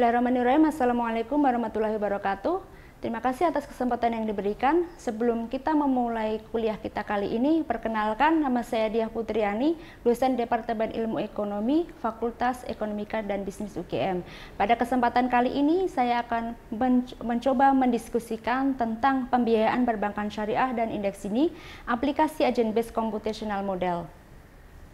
Bismillahirrahmanirrahim. Assalamualaikum warahmatullahi wabarakatuh. Terima kasih atas kesempatan yang diberikan. Sebelum kita memulai kuliah kita kali ini, perkenalkan nama saya Diah Putriani, dosen Departemen Ilmu Ekonomi, Fakultas Ekonomika dan Bisnis UGM. Pada kesempatan kali ini, saya akan mencoba mendiskusikan tentang pembiayaan perbankan syariah dan indeks ini, aplikasi agent-based computational model.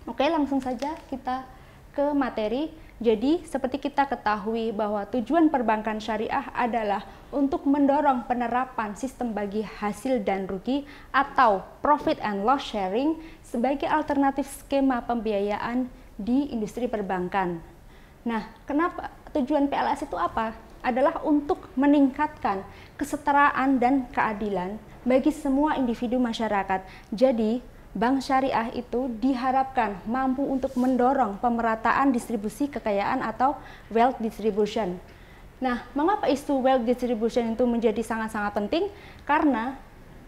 Oke, langsung saja kita ke materi jadi, seperti kita ketahui bahwa tujuan perbankan syariah adalah untuk mendorong penerapan sistem bagi hasil dan rugi atau profit and loss sharing sebagai alternatif skema pembiayaan di industri perbankan. Nah, kenapa tujuan PLS itu apa? Adalah untuk meningkatkan kesetaraan dan keadilan bagi semua individu masyarakat. Jadi, bank syariah itu diharapkan mampu untuk mendorong pemerataan distribusi kekayaan atau wealth distribution. Nah, mengapa isu wealth distribution itu menjadi sangat-sangat penting? Karena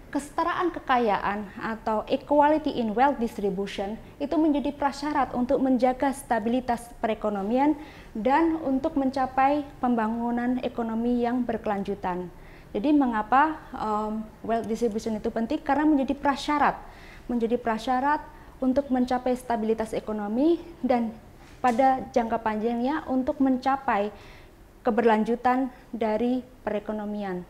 kesetaraan kekayaan atau equality in wealth distribution itu menjadi prasyarat untuk menjaga stabilitas perekonomian dan untuk mencapai pembangunan ekonomi yang berkelanjutan. Jadi mengapa um, wealth distribution itu penting? Karena menjadi prasyarat menjadi prasyarat untuk mencapai stabilitas ekonomi dan pada jangka panjangnya untuk mencapai keberlanjutan dari perekonomian.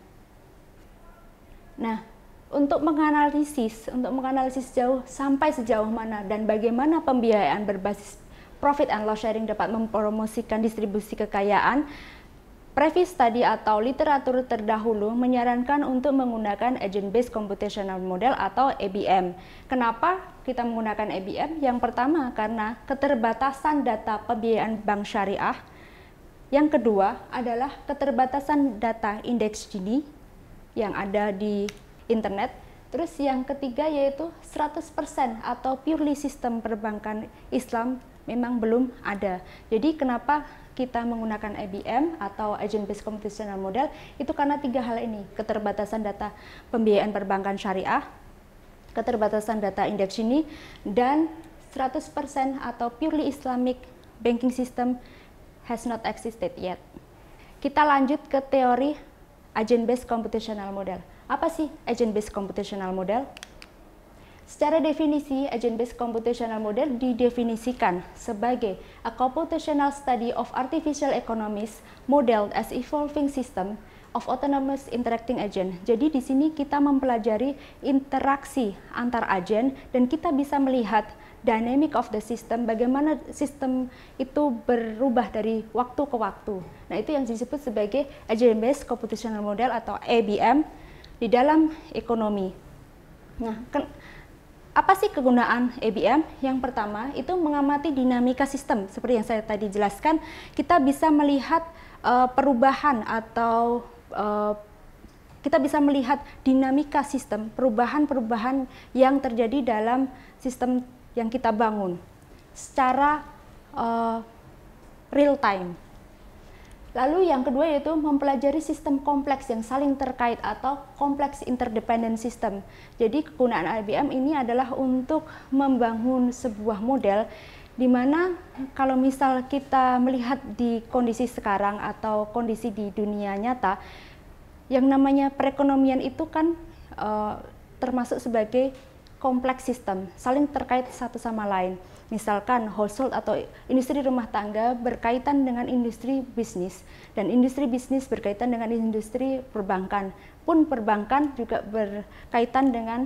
Nah, untuk menganalisis, untuk menganalisis jauh sampai sejauh mana dan bagaimana pembiayaan berbasis profit and loss sharing dapat mempromosikan distribusi kekayaan, Previous study atau literatur terdahulu menyarankan untuk menggunakan Agent-Based Computational Model atau ABM. Kenapa kita menggunakan ABM? Yang pertama karena keterbatasan data pembiayaan bank syariah. Yang kedua adalah keterbatasan data indeks Gini yang ada di internet. Terus yang ketiga yaitu 100% atau purely sistem perbankan Islam memang belum ada. Jadi kenapa kita menggunakan ABM atau Agent Based Computational Model itu karena tiga hal ini, keterbatasan data pembiayaan perbankan syariah, keterbatasan data indeks ini, dan 100% atau purely Islamic banking system has not existed yet. Kita lanjut ke teori Agent Based Computational Model. Apa sih Agent Based Computational Model? Secara definisi, agent-based computational model didefinisikan sebagai a computational study of artificial economies modeled as evolving system of autonomous interacting agent. Jadi di sini kita mempelajari interaksi antar agen dan kita bisa melihat dynamic of the system, bagaimana sistem itu berubah dari waktu ke waktu. Nah, itu yang disebut sebagai agent-based computational model atau ABM di dalam ekonomi. Nah, apa sih kegunaan ABM? Yang pertama itu mengamati dinamika sistem. Seperti yang saya tadi jelaskan, kita bisa melihat uh, perubahan atau uh, kita bisa melihat dinamika sistem, perubahan-perubahan yang terjadi dalam sistem yang kita bangun secara uh, real time. Lalu yang kedua yaitu mempelajari sistem kompleks yang saling terkait atau kompleks interdependent system. Jadi kegunaan IBM ini adalah untuk membangun sebuah model di mana kalau misal kita melihat di kondisi sekarang atau kondisi di dunia nyata, yang namanya perekonomian itu kan uh, termasuk sebagai kompleks sistem, saling terkait satu sama lain. Misalkan household atau industri rumah tangga berkaitan dengan industri bisnis dan industri bisnis berkaitan dengan industri perbankan. Pun perbankan juga berkaitan dengan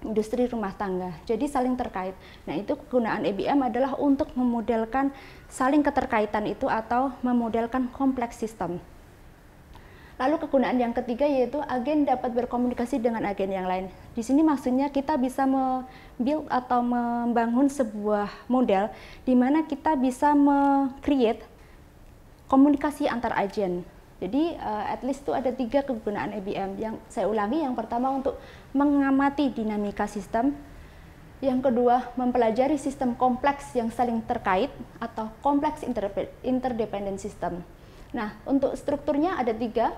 industri rumah tangga. Jadi saling terkait. Nah, itu kegunaan EBM adalah untuk memodelkan saling keterkaitan itu atau memodelkan kompleks sistem. Lalu kegunaan yang ketiga yaitu agen dapat berkomunikasi dengan agen yang lain. Di sini maksudnya kita bisa build atau membangun sebuah model di mana kita bisa create komunikasi antar agen. Jadi uh, at least itu ada tiga kegunaan ABM. Yang saya ulangi, yang pertama untuk mengamati dinamika sistem, yang kedua mempelajari sistem kompleks yang saling terkait atau kompleks interdependent system. Nah, untuk strukturnya ada tiga,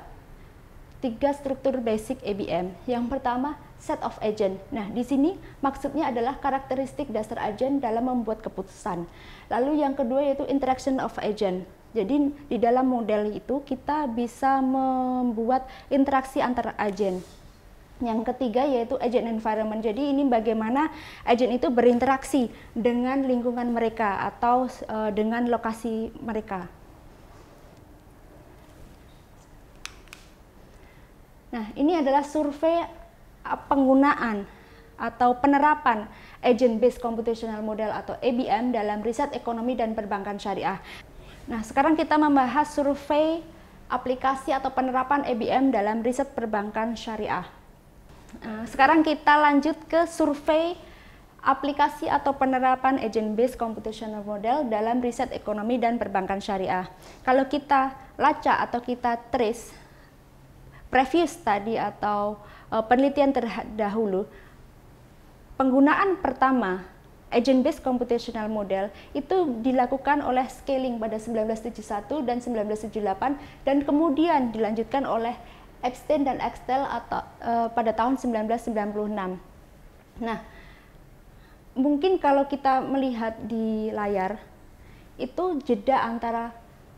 tiga struktur basic ABM. Yang pertama, set of agent. Nah, di sini maksudnya adalah karakteristik dasar agent dalam membuat keputusan. Lalu yang kedua yaitu interaction of agent. Jadi di dalam model itu kita bisa membuat interaksi antara agent Yang ketiga yaitu agent environment. Jadi ini bagaimana agent itu berinteraksi dengan lingkungan mereka atau uh, dengan lokasi mereka. Nah, ini adalah survei uh, penggunaan atau penerapan Agent Based Computational Model atau ABM dalam riset ekonomi dan perbankan syariah. Nah, sekarang kita membahas survei aplikasi atau penerapan ABM dalam riset perbankan syariah. Uh, sekarang kita lanjut ke survei aplikasi atau penerapan Agent Based Computational Model dalam riset ekonomi dan perbankan syariah. Kalau kita lacak atau kita trace previous study atau uh, penelitian terdahulu, penggunaan pertama agent based computational model itu dilakukan oleh Scaling pada 1971 dan 1978 dan kemudian dilanjutkan oleh Epstein dan Excel atau uh, pada tahun 1996. Nah, mungkin kalau kita melihat di layar itu jeda antara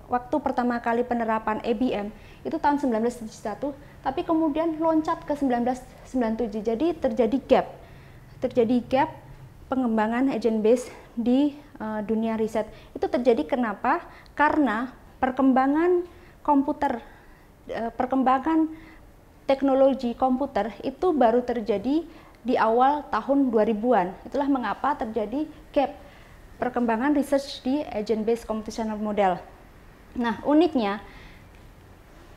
waktu pertama kali penerapan ABM itu tahun 1971, tapi kemudian loncat ke 1997. Jadi terjadi gap, terjadi gap pengembangan agent base di uh, dunia riset. Itu terjadi kenapa? Karena perkembangan komputer, uh, perkembangan teknologi komputer itu baru terjadi di awal tahun 2000-an. Itulah mengapa terjadi gap perkembangan research di agent-based computational model. Nah, uniknya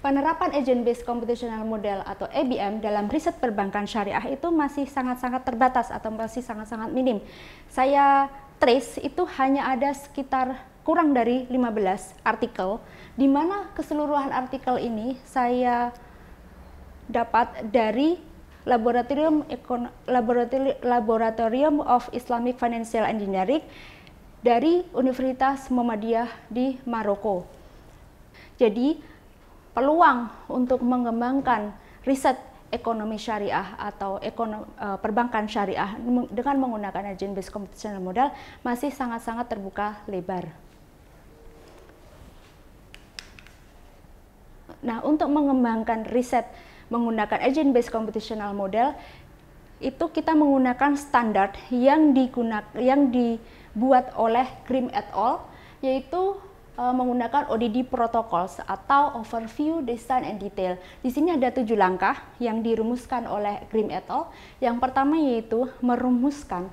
penerapan agent based computational model atau ABM dalam riset perbankan syariah itu masih sangat-sangat terbatas atau masih sangat-sangat minim. Saya trace itu hanya ada sekitar kurang dari 15 artikel di mana keseluruhan artikel ini saya dapat dari Laboratorium Econ Laboratorium of Islamic Financial Engineering dari Universitas Muhammadiyah di Maroko. Jadi peluang untuk mengembangkan riset ekonomi syariah atau ekonomi, e, perbankan syariah dengan menggunakan agent based computational model masih sangat-sangat terbuka lebar. Nah, untuk mengembangkan riset menggunakan agent based computational model itu kita menggunakan standar yang digunakan yang dibuat oleh Grimm et al yaitu Eh, menggunakan ODD Protocols atau Overview Design and Detail. Di sini ada tujuh langkah yang dirumuskan oleh Grimm et al. Yang pertama yaitu merumuskan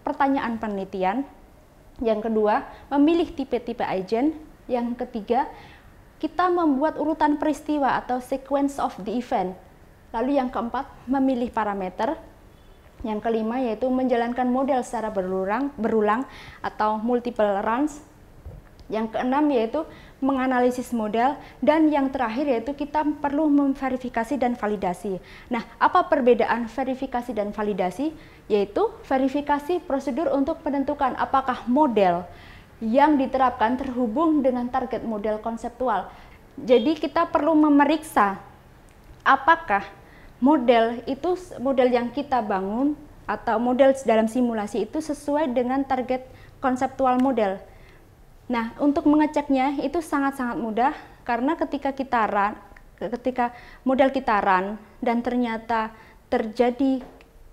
pertanyaan penelitian. Yang kedua, memilih tipe-tipe agent. Yang ketiga, kita membuat urutan peristiwa atau sequence of the event. Lalu yang keempat, memilih parameter. Yang kelima yaitu menjalankan model secara berulang, berulang atau multiple runs. Yang keenam yaitu menganalisis model dan yang terakhir yaitu kita perlu memverifikasi dan validasi. Nah, apa perbedaan verifikasi dan validasi? Yaitu verifikasi prosedur untuk penentukan apakah model yang diterapkan terhubung dengan target model konseptual. Jadi kita perlu memeriksa apakah model itu model yang kita bangun atau model dalam simulasi itu sesuai dengan target konseptual model. Nah, untuk mengeceknya itu sangat-sangat mudah karena ketika kita run, ketika model kita run dan ternyata terjadi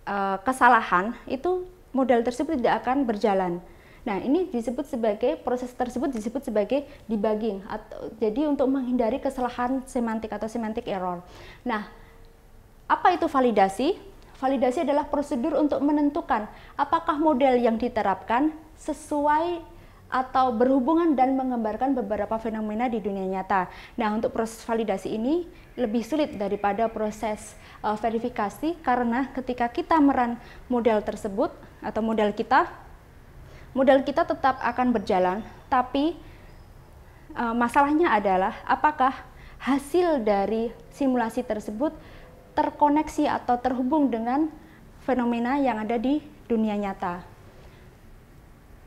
uh, kesalahan, itu model tersebut tidak akan berjalan. Nah, ini disebut sebagai proses tersebut disebut sebagai debugging atau jadi untuk menghindari kesalahan semantik atau semantik error. Nah, apa itu validasi? Validasi adalah prosedur untuk menentukan apakah model yang diterapkan sesuai atau berhubungan dan menggambarkan beberapa fenomena di dunia nyata. Nah, untuk proses validasi ini lebih sulit daripada proses uh, verifikasi karena ketika kita meran model tersebut atau model kita, model kita tetap akan berjalan, tapi uh, masalahnya adalah apakah hasil dari simulasi tersebut terkoneksi atau terhubung dengan fenomena yang ada di dunia nyata.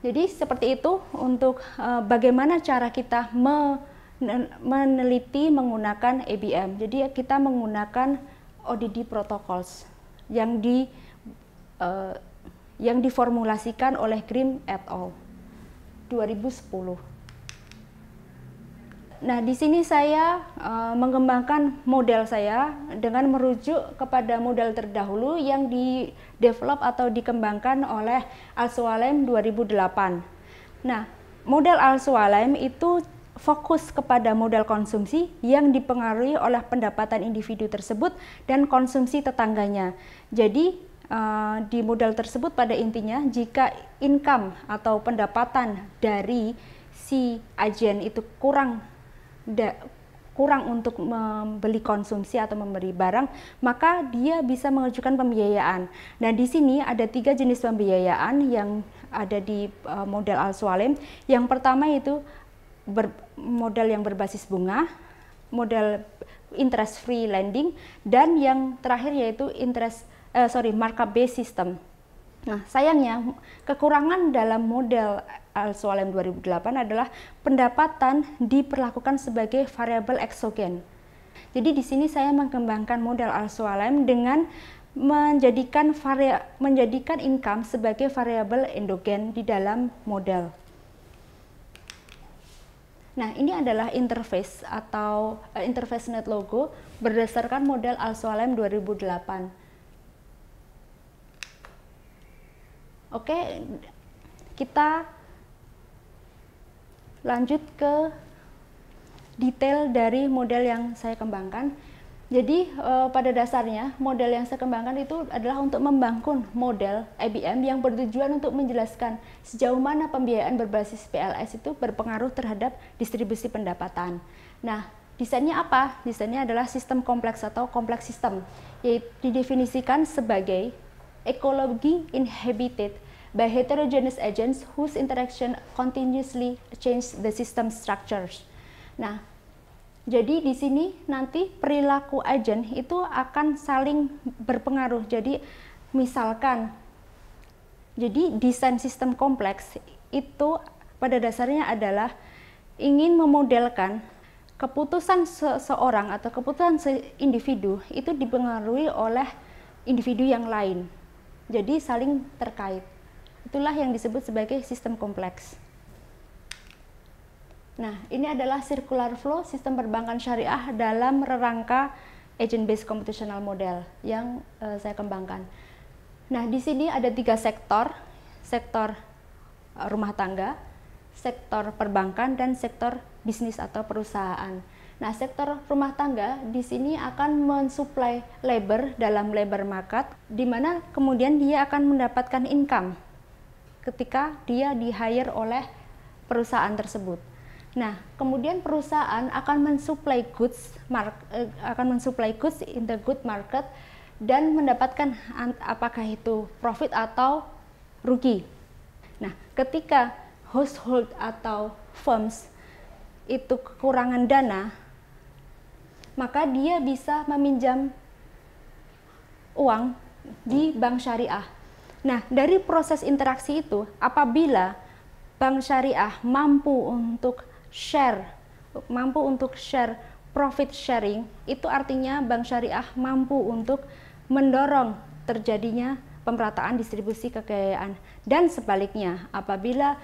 Jadi seperti itu untuk uh, bagaimana cara kita me meneliti menggunakan ABM. Jadi kita menggunakan ODD protocols yang di uh, yang diformulasikan oleh Grimm et al. 2010. Nah, di sini saya uh, mengembangkan model saya dengan merujuk kepada model terdahulu yang di-develop atau dikembangkan oleh al 2008. Nah, model al itu fokus kepada model konsumsi yang dipengaruhi oleh pendapatan individu tersebut dan konsumsi tetangganya. Jadi, uh, di model tersebut pada intinya jika income atau pendapatan dari si agen itu kurang kurang untuk membeli konsumsi atau memberi barang, maka dia bisa mengajukan pembiayaan. Nah, di sini ada tiga jenis pembiayaan yang ada di uh, modal Al-Sualem. Yang pertama itu ber, modal yang berbasis bunga, modal interest free lending, dan yang terakhir yaitu interest uh, sorry markup based system. Nah, sayangnya kekurangan dalam model Al-Sualem 2008 adalah pendapatan diperlakukan sebagai variabel eksogen. Jadi di sini saya mengembangkan model Al-Sualem dengan menjadikan varia, menjadikan income sebagai variabel endogen di dalam model. Nah, ini adalah interface atau uh, interface net logo berdasarkan model Al-Sualem 2008. Oke, kita lanjut ke detail dari model yang saya kembangkan. Jadi e, pada dasarnya model yang saya kembangkan itu adalah untuk membangun model IBM yang bertujuan untuk menjelaskan sejauh mana pembiayaan berbasis PLS itu berpengaruh terhadap distribusi pendapatan. Nah, desainnya apa? Desainnya adalah sistem kompleks atau kompleks sistem, yaitu didefinisikan sebagai ekologi inhabited by heterogeneous agents whose interaction continuously change the system structures. Nah, jadi di sini nanti perilaku agen itu akan saling berpengaruh. Jadi misalkan, jadi desain sistem kompleks itu pada dasarnya adalah ingin memodelkan keputusan seseorang atau keputusan individu itu dipengaruhi oleh individu yang lain. Jadi saling terkait. Itulah yang disebut sebagai sistem kompleks. Nah, ini adalah circular flow sistem perbankan syariah dalam rangka agent-based computational model yang uh, saya kembangkan. Nah, di sini ada tiga sektor, sektor eh, rumah tangga, sektor perbankan, dan sektor bisnis atau perusahaan. Nah, sektor rumah tangga di sini akan mensuplai labor dalam labor market, di mana kemudian dia akan mendapatkan income ketika dia di hire oleh perusahaan tersebut. Nah, kemudian perusahaan akan mensuplai goods mark, uh, akan mensuplai goods in the good market dan mendapatkan apakah itu profit atau rugi. Nah, ketika household atau firms itu kekurangan dana, maka dia bisa meminjam uang di bank syariah Nah, dari proses interaksi itu, apabila bank syariah mampu untuk share, mampu untuk share profit sharing, itu artinya bank syariah mampu untuk mendorong terjadinya pemerataan distribusi kekayaan. Dan sebaliknya, apabila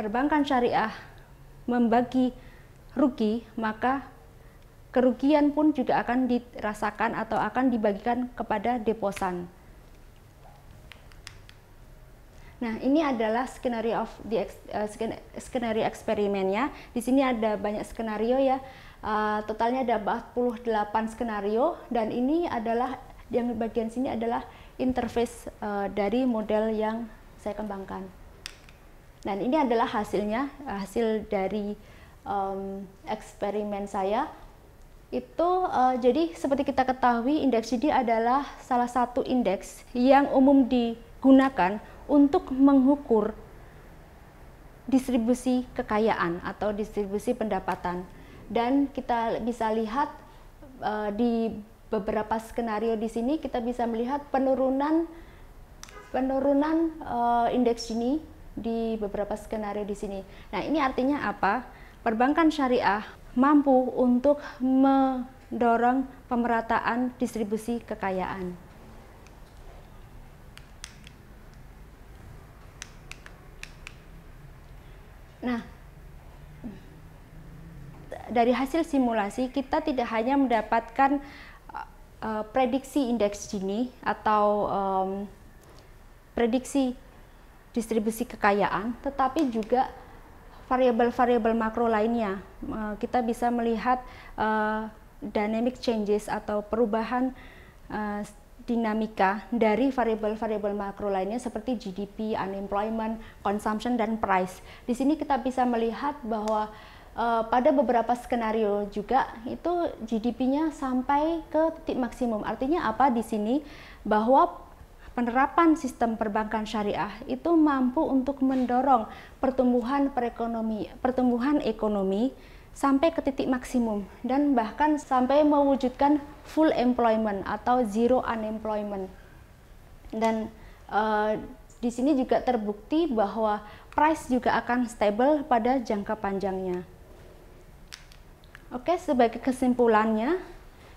perbankan syariah membagi rugi, maka kerugian pun juga akan dirasakan atau akan dibagikan kepada deposan. Nah, ini adalah skenario of the uh, skenario eksperimennya. Di sini ada banyak skenario ya. Uh, totalnya ada 48 skenario dan ini adalah yang bagian sini adalah interface uh, dari model yang saya kembangkan. Dan ini adalah hasilnya, hasil dari um, eksperimen saya. Itu uh, jadi seperti kita ketahui indeks ini adalah salah satu indeks yang umum digunakan untuk mengukur distribusi kekayaan atau distribusi pendapatan dan kita bisa lihat uh, di beberapa skenario di sini kita bisa melihat penurunan penurunan uh, indeks ini di beberapa skenario di sini. Nah, ini artinya apa? Perbankan syariah mampu untuk mendorong pemerataan distribusi kekayaan. dari hasil simulasi kita tidak hanya mendapatkan uh, prediksi indeks Gini atau um, prediksi distribusi kekayaan, tetapi juga variabel-variabel makro lainnya. Uh, kita bisa melihat uh, dynamic changes atau perubahan uh, dinamika dari variabel-variabel makro lainnya seperti GDP, unemployment, consumption, dan price. Di sini kita bisa melihat bahwa Eh, pada beberapa skenario juga itu GDP-nya sampai ke titik maksimum. Artinya apa di sini bahwa penerapan sistem perbankan syariah itu mampu untuk mendorong pertumbuhan perekonomi, pertumbuhan ekonomi sampai ke titik maksimum dan bahkan sampai mewujudkan full employment atau zero unemployment. Dan uh, di sini juga terbukti bahwa price juga akan stable pada jangka panjangnya. Oke, sebagai kesimpulannya,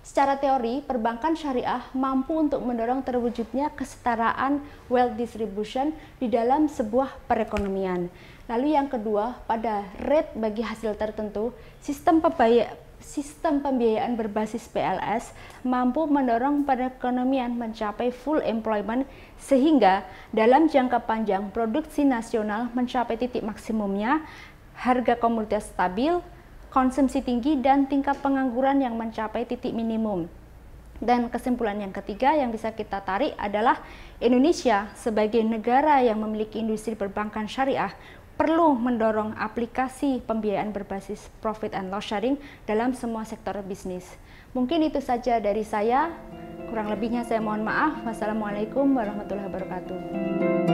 secara teori perbankan syariah mampu untuk mendorong terwujudnya kesetaraan wealth distribution di dalam sebuah perekonomian. Lalu yang kedua, pada rate bagi hasil tertentu, sistem pembayar sistem pembiayaan berbasis PLS mampu mendorong perekonomian mencapai full employment sehingga dalam jangka panjang produksi nasional mencapai titik maksimumnya, harga komoditas stabil, konsumsi tinggi, dan tingkat pengangguran yang mencapai titik minimum. Dan kesimpulan yang ketiga yang bisa kita tarik adalah Indonesia sebagai negara yang memiliki industri perbankan syariah perlu mendorong aplikasi pembiayaan berbasis profit and loss sharing dalam semua sektor bisnis. Mungkin itu saja dari saya. Kurang lebihnya saya mohon maaf. Wassalamualaikum warahmatullahi wabarakatuh.